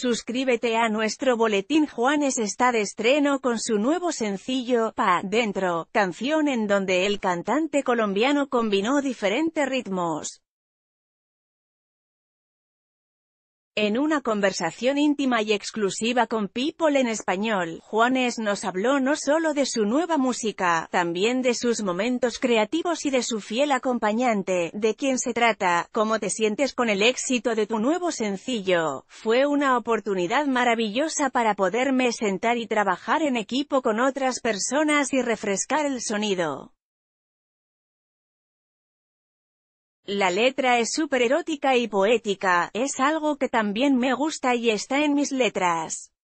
Suscríbete a nuestro boletín Juanes está de estreno con su nuevo sencillo, Pa' Dentro, canción en donde el cantante colombiano combinó diferentes ritmos. En una conversación íntima y exclusiva con People en Español, Juanes nos habló no solo de su nueva música, también de sus momentos creativos y de su fiel acompañante, de quién se trata, cómo te sientes con el éxito de tu nuevo sencillo. Fue una oportunidad maravillosa para poderme sentar y trabajar en equipo con otras personas y refrescar el sonido. La letra es súper erótica y poética, es algo que también me gusta y está en mis letras.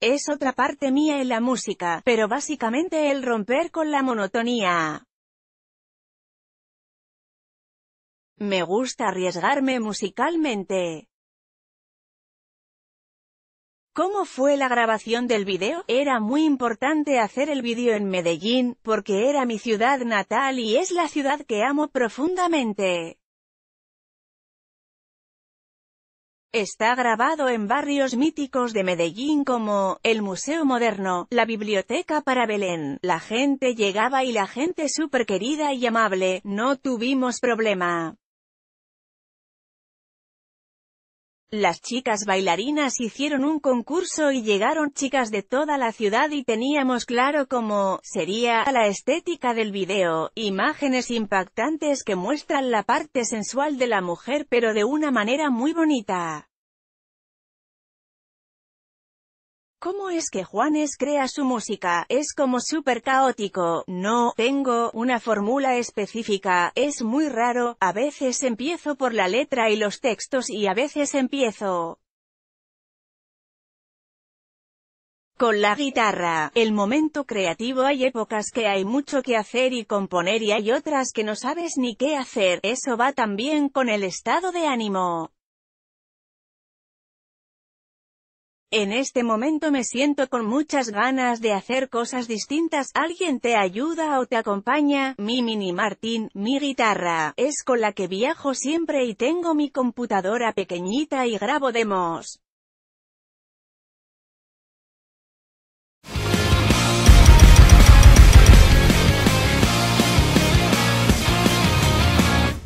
Es otra parte mía en la música, pero básicamente el romper con la monotonía. Me gusta arriesgarme musicalmente. ¿Cómo fue la grabación del video? Era muy importante hacer el video en Medellín, porque era mi ciudad natal y es la ciudad que amo profundamente. Está grabado en barrios míticos de Medellín como, el Museo Moderno, la Biblioteca para Belén. La gente llegaba y la gente súper querida y amable, no tuvimos problema. Las chicas bailarinas hicieron un concurso y llegaron chicas de toda la ciudad y teníamos claro cómo sería la estética del video, imágenes impactantes que muestran la parte sensual de la mujer pero de una manera muy bonita. ¿Cómo es que Juanes crea su música? Es como súper caótico, no, tengo una fórmula específica, es muy raro, a veces empiezo por la letra y los textos y a veces empiezo con la guitarra. El momento creativo hay épocas que hay mucho que hacer y componer y hay otras que no sabes ni qué hacer, eso va también con el estado de ánimo. En este momento me siento con muchas ganas de hacer cosas distintas, alguien te ayuda o te acompaña, mi mini Martín, mi guitarra, es con la que viajo siempre y tengo mi computadora pequeñita y grabo demos.